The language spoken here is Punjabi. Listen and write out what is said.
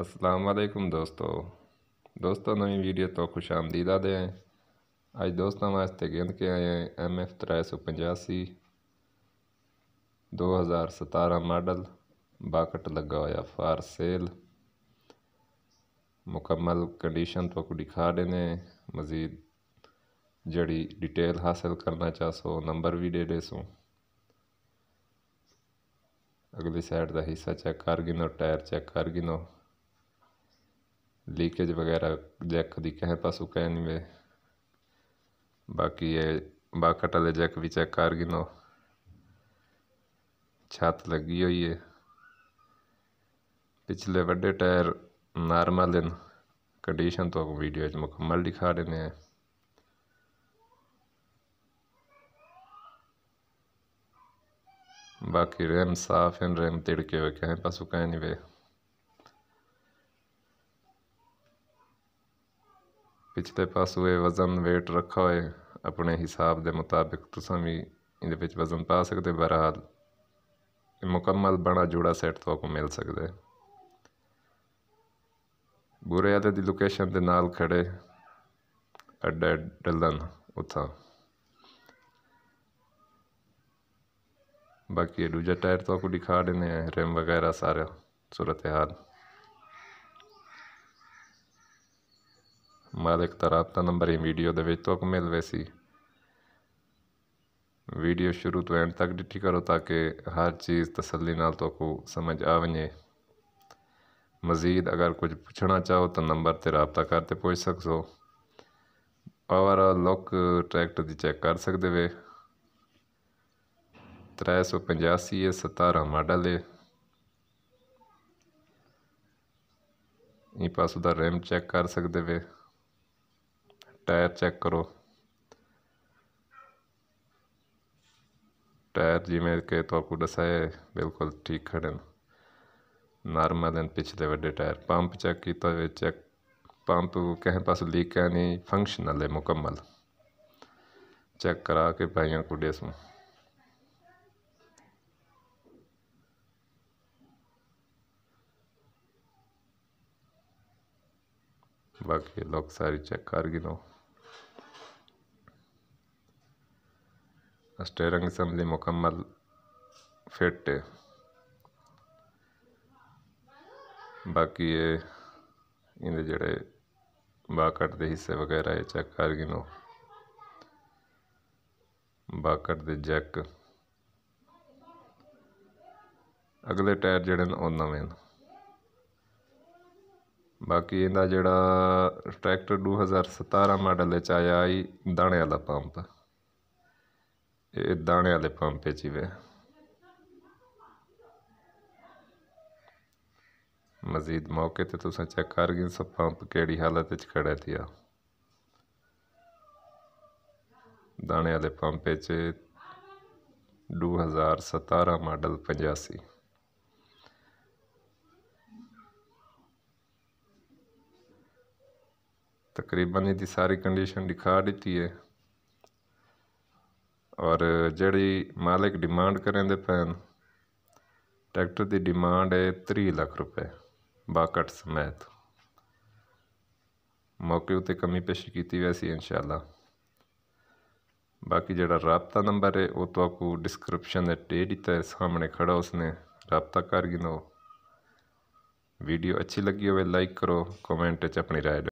अस्सलाम वालेकुम दोस्तों दोस्तों नवी वीडियो तो खुश आमदीद आदे हैं ਅੱਜ ਦੋਸਤਾਂ ਵਾਸਤੇ ਗਿੰਦ ਕੇ ਆਏ ਹਾਂ ਐਮ 385 2017 ਮਾਡਲ ਬਾਕਟ ਲੱਗਾ ਹੋਇਆ ਫਾਰ ਸੇਲ ਮੁਕੰਮਲ ਕੰਡੀਸ਼ਨ ਤੋਂ ਕੋ ਦਿਖਾ ਦੇਨੇ ਮਜ਼ੀਦ ਜਿਹੜੀ ਡਿਟੇਲ ਹਾਸਲ ਕਰਨਾ ਚਾਹੋ ਨੰਬਰ ਵੀ ਦੇ ਦੇਸੋ ਅਗਲੀ ਸਾਈਡ ਦਾ ਹਿੱਸਾ ਚੈੱਕ ਕਰ ਗਿਨੋ ਟਾਇਰ ਚੈੱਕ ਕਰ ਗਿਨੋ लीकेज वगैरह जैक की कह पासू कह नहीं वे बाकी ये बाकट वाले जैक भी चेक कर गिनो छत लगी हुई है पिछले बड़े टायर नॉर्मल इन कंडीशन तो वीडियो मुकम्मल दिखा देने हैं बाकी रैम साफ हैं रेम तिड़के हुए पासू कह नहीं वे ਪਿਛਲੇ ਹੋਏ ਵਜ਼ਨ weight ਰੱਖਾ ਹੋਏ ਆਪਣੇ ਹਿਸਾਬ ਦੇ ਮੁਤਾਬਿਕ ਤੁਸੀਂ ਵੀ ਇਹਦੇ ਵਿੱਚ ਵਜ਼ਨ ਪਾ ਸਕਦੇ ਬਹਰਹਾਲ ਮੁਕੰਮਲ ਬਣਾ ਜੋੜਾ ਸੈੱਟ ਤੁਹਾਨੂੰ ਮਿਲ ਸਕਦਾ ਹੈ ਬੁਰੇ ਆਦੇ ਦੀ ਲੋਕੇਸ਼ਨ ਦੇ ਨਾਲ ਖੜੇ ਅੱਡਾ ਡਲਨ ਉੱਥਾ ਬਾਕੀ ਦੂਜਾ ਟਾਇਰ ਤੋਂ ਦਿਖਾ ਦਿੰਦੇ ਆ ਰਿਮ ਵਗੈਰਾ ਸਾਰਾ ਸੂਰਤ ਹਾਲ मला तर आत्ता नंबर हे व्हिडिओ तो मेल ਸੀ ਵੀਡੀਓ ਸ਼ੁਰੂ ਤੋਂ ਐਂਡ ਤੱਕ ਡਿੱਟੀ ਕਰੋ ਤਾਂ ਕਿ ਹਰ ਚੀਜ਼ ਤਸੱਲੀ ਨਾਲ ਤੁਹਾਨੂੰ ਸਮਝ ਆਵਣੇ ਮਜ਼ੀਦ ਅਗਰ ਕੁਝ ਪੁੱਛਣਾ ਚਾਹੋ ਤਾਂ ਨੰਬਰ ਤੇ رابطہ ਕਰਤੇ ਪੁੱਛ ਸਕੋ ਓਵਰਆਲ ਲੋਕ ਟਰੈਕਟਰ ਦੀ ਚੈੱਕ ਕਰ ਸਕਦੇ ਵੇ 385 ਇਹ 17 ਮਾਡਲ ਹੈ ਇਹ ਪਾਸ ਦਾ ਰੈਮ ਚੈੱਕ ਕਰ ਸਕਦੇ ਵੇ टायर चेक करो टायर जी में के तो आपको दसाए बिल्कुल ठीक खड़े नॉर्मल हैं पिछले वे टायर पंप चेक किया चेक पंप कें पास लीक है नहीं फंक्शनल है मुकम्मल चेक करा के भाइयों को डेसूँ बाकी लोग सारी चेक कर गए ना स्टेयरिंग असम्बली मुकम्मल फिट है ਬਾਕੀ ਇਹ ਇਹਦੇ ਜਿਹੜੇ ਬਾਕਟ ਦੇ ਹਿੱਸੇ ਵਗੈਰਾ ਇਹ ਚੈੱਕ ਕਰ ਗਏ ਨੋ ਬਾਕਟ ਦੇ ਜੈਕ ਅਗਲੇ ਟਾਇਰ ਜਿਹੜੇ ਨੇ ਉਹ ਨਵੇਂ ਨੇ ਬਾਕੀ ਇਹਦਾ ਜਿਹੜਾ ਟਰੈਕਟਰ 2017 ਮਾਡਲ ਵਿੱਚ ਆਇਆ ਹੈ ਦਾਣੇ ਵਾਲਾ ਪੰਪ दाने वाले पंप जीवे मजीद मौके पर तुम चेक कर गए सब पंप कि हालत खड़े थी दाने वाले पंप दो हज़ार सतारा मॉडल पचासी तकरीबन यदि सारी कंडीशन दिखा दी है और ਜਿਹੜੀ मालिक ਡਿਮਾਂਡ करें दे पैन ट्रैक्टर ਦੀ ਡਿਮਾਂਡ ਹੈ 3 ਲੱਖ ਰੁਪਏ ਬਾਕਟ ਸਮੇਤ ਮੌਕੇ ਉਤੇ ਕਮੀ ਪੇਸ਼ੀ ਕੀਤੀ ਵੈਸੀ ਇਨਸ਼ਾਅੱਲਾ ਬਾਕੀ ਜਿਹੜਾ ਰਾਬਤਾ ਨੰਬਰ ਹੈ ਉਹ ਤੋਂ ਆਪਕੋ ਡਿਸਕ੍ਰਿਪਸ਼ਨ ਦੇ ਦੇ ਦਿੱਤਾ ਸਾਹਮਣੇ ਖੜਾ ਉਸਨੇ ਰਾਬਤਾ ਕਰ ਗਿਨੋ ਵੀਡੀਓ ਅੱਛੀ ਲੱਗੀ ਹੋਵੇ ਲਾਈਕ ਕਰੋ ਕਮੈਂਟ च ਆਪਣੀ राय